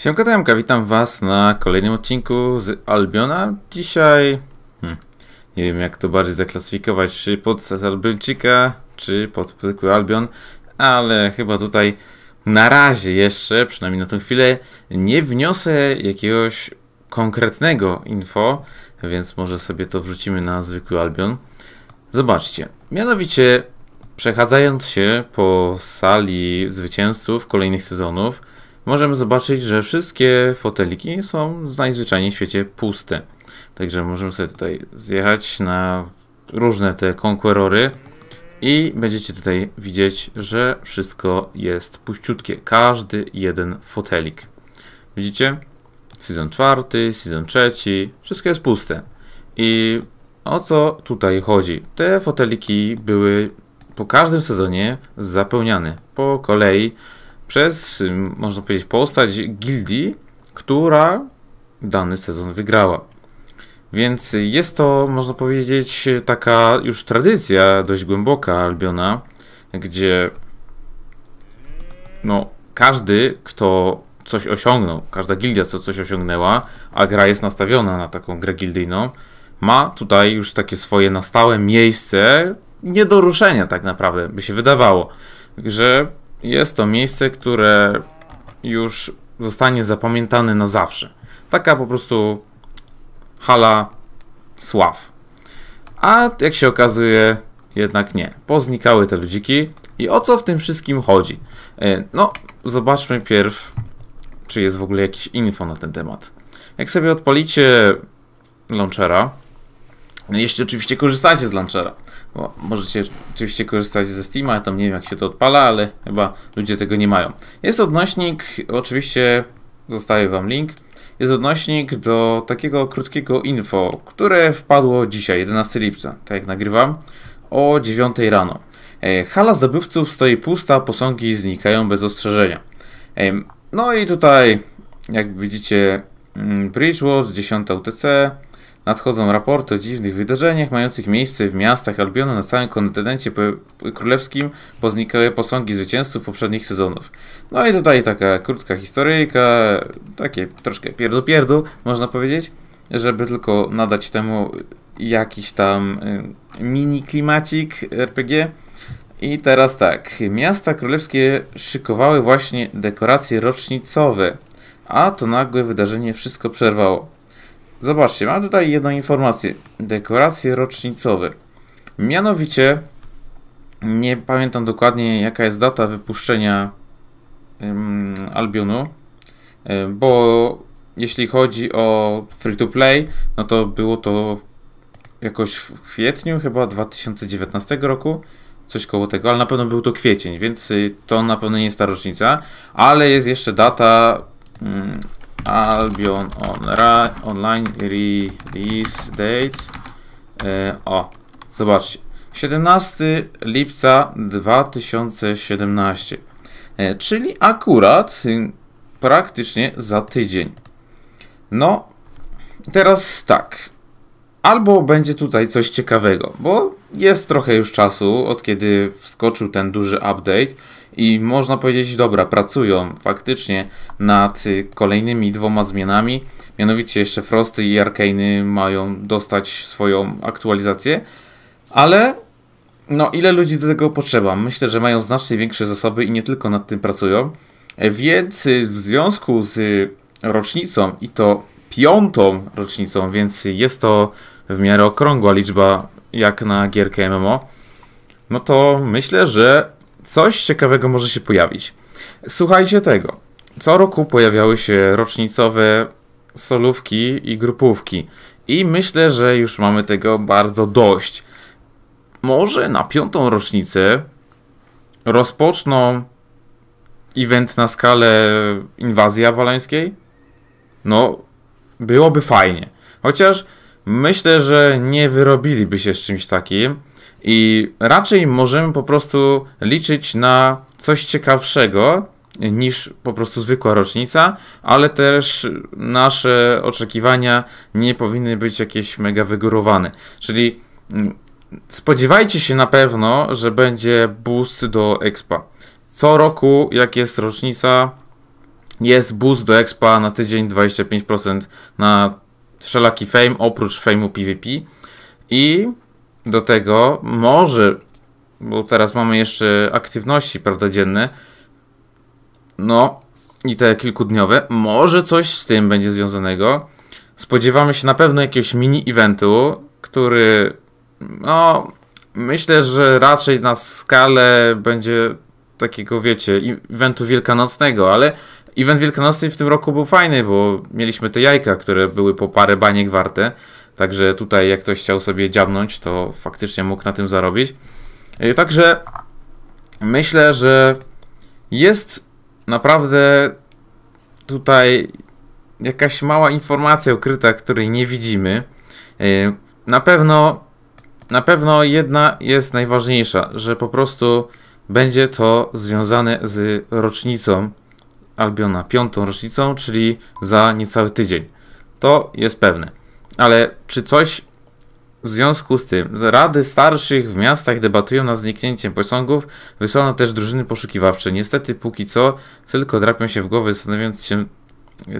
Siemka Tajemka, witam Was na kolejnym odcinku z Albiona. Dzisiaj, hmm, nie wiem jak to bardziej zaklasyfikować, czy pod Albionczyka, czy pod zwykły Albion, ale chyba tutaj na razie jeszcze, przynajmniej na tą chwilę, nie wniosę jakiegoś konkretnego info, więc może sobie to wrzucimy na zwykły Albion. Zobaczcie, mianowicie przechadzając się po sali zwycięzców kolejnych sezonów, możemy zobaczyć, że wszystkie foteliki są najzwyczajniej w świecie puste. Także możemy sobie tutaj zjechać na różne te konkurory i będziecie tutaj widzieć, że wszystko jest puściutkie. Każdy jeden fotelik. Widzicie? Sezon czwarty, sezon trzeci, wszystko jest puste. I o co tutaj chodzi? Te foteliki były po każdym sezonie zapełniane po kolei przez, można powiedzieć, postać gildii, która dany sezon wygrała. Więc jest to, można powiedzieć, taka już tradycja dość głęboka Albiona, gdzie no, każdy, kto coś osiągnął, każda gildia, co coś osiągnęła, a gra jest nastawiona na taką grę gildyjną, ma tutaj już takie swoje na stałe miejsce nie do ruszenia tak naprawdę, by się wydawało. Że jest to miejsce, które już zostanie zapamiętane na zawsze. Taka po prostu hala sław. A jak się okazuje, jednak nie. Poznikały te ludziki. I o co w tym wszystkim chodzi? E, no, zobaczmy pierw, czy jest w ogóle jakieś info na ten temat. Jak sobie odpalicie launchera, no jeśli oczywiście korzystacie z launchera, bo możecie oczywiście korzystać ze Steama, tam nie wiem jak się to odpala, ale chyba ludzie tego nie mają. Jest odnośnik, oczywiście zostawię Wam link, jest odnośnik do takiego krótkiego info, które wpadło dzisiaj, 11 lipca, tak jak nagrywam, o 9 rano. E, hala zdobywców stoi pusta, posągi znikają bez ostrzeżenia. E, no i tutaj, jak widzicie, mm, Bridgewater, 10 UTC, Nadchodzą raporty o dziwnych wydarzeniach mających miejsce w miastach Albionu na całym kontynencie królewskim, bo znikały posągi zwycięzców poprzednich sezonów. No i tutaj taka krótka historyjka, takie troszkę pierdu można powiedzieć, żeby tylko nadać temu jakiś tam y, mini klimacik RPG. I teraz tak, miasta królewskie szykowały właśnie dekoracje rocznicowe, a to nagłe wydarzenie wszystko przerwało. Zobaczcie, mam tutaj jedną informację. Dekoracje rocznicowe. Mianowicie, nie pamiętam dokładnie jaka jest data wypuszczenia um, Albionu, e, bo jeśli chodzi o free to play, no to było to jakoś w kwietniu chyba 2019 roku, coś koło tego, ale na pewno był to kwiecień, więc y, to na pewno nie jest ta rocznica, ale jest jeszcze data um, Albion on Online Release Date. E, o, zobaczcie. 17 lipca 2017. E, czyli akurat y, praktycznie za tydzień. No, teraz tak. Albo będzie tutaj coś ciekawego, bo jest trochę już czasu, od kiedy wskoczył ten duży update i można powiedzieć, dobra, pracują faktycznie nad y, kolejnymi dwoma zmianami. Mianowicie jeszcze Frosty i Arcane mają dostać swoją aktualizację, ale no ile ludzi do tego potrzeba? Myślę, że mają znacznie większe zasoby i nie tylko nad tym pracują. E, więc y, w związku z y, rocznicą i to piątą rocznicą, więc jest to w miarę okrągła liczba jak na gierkę MMO, no to myślę, że coś ciekawego może się pojawić. Słuchajcie tego. Co roku pojawiały się rocznicowe solówki i grupówki. I myślę, że już mamy tego bardzo dość. Może na piątą rocznicę rozpoczną event na skalę inwazji awalańskiej? No, byłoby fajnie. Chociaż myślę, że nie wyrobiliby się z czymś takim. I raczej możemy po prostu liczyć na coś ciekawszego niż po prostu zwykła rocznica, ale też nasze oczekiwania nie powinny być jakieś mega wygórowane. Czyli mm, spodziewajcie się na pewno, że będzie boost do Expa. Co roku, jak jest rocznica, jest boost do Expa na tydzień 25% na wszelaki fame, oprócz fame'u PvP. I do tego może, bo teraz mamy jeszcze aktywności, prawda, dzienne, no i te kilkudniowe, może coś z tym będzie związanego. Spodziewamy się na pewno jakiegoś mini-eventu, który, no, myślę, że raczej na skalę będzie takiego, wiecie, eventu wielkanocnego, ale event wielkanocny w tym roku był fajny, bo mieliśmy te jajka, które były po parę baniek warte. Także tutaj jak ktoś chciał sobie dziabnąć, to faktycznie mógł na tym zarobić. E, także myślę, że jest naprawdę tutaj jakaś mała informacja ukryta, której nie widzimy. E, na pewno, na pewno jedna jest najważniejsza, że po prostu będzie to związane z rocznicą Albiona, piątą rocznicą, czyli za niecały tydzień. To jest pewne ale czy coś w związku z tym z rady starszych w miastach debatują nad zniknięciem posągów, wysłano też drużyny poszukiwawcze. Niestety póki co tylko drapią się w głowę, zastanawiając się,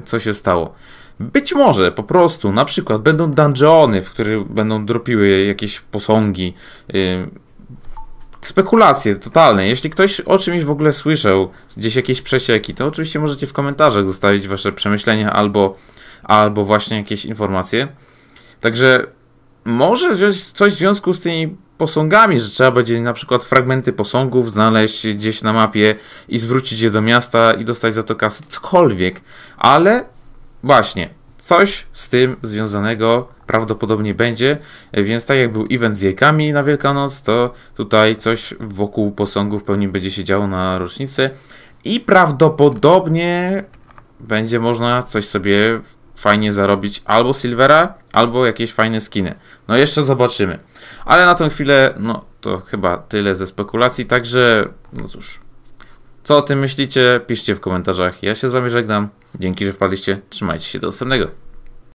co się stało. Być może po prostu, na przykład będą dungeony, w których będą dropiły jakieś posągi. Yy, spekulacje totalne. Jeśli ktoś o czymś w ogóle słyszał, gdzieś jakieś przesieki, to oczywiście możecie w komentarzach zostawić wasze przemyślenia albo, albo właśnie jakieś informacje. Także może coś w związku z tymi posągami, że trzeba będzie na przykład fragmenty posągów znaleźć gdzieś na mapie i zwrócić je do miasta i dostać za to kasę, cokolwiek, ale właśnie, coś z tym związanego prawdopodobnie będzie, więc tak jak był event z jajkami na Wielkanoc, to tutaj coś wokół posągów pewnie będzie się działo na rocznicę i prawdopodobnie będzie można coś sobie fajnie zarobić albo Silvera, albo jakieś fajne skiny. No jeszcze zobaczymy. Ale na tą chwilę, no to chyba tyle ze spekulacji, także no cóż. Co o tym myślicie? Piszcie w komentarzach. Ja się z wami żegnam. Dzięki, że wpadliście. Trzymajcie się do następnego.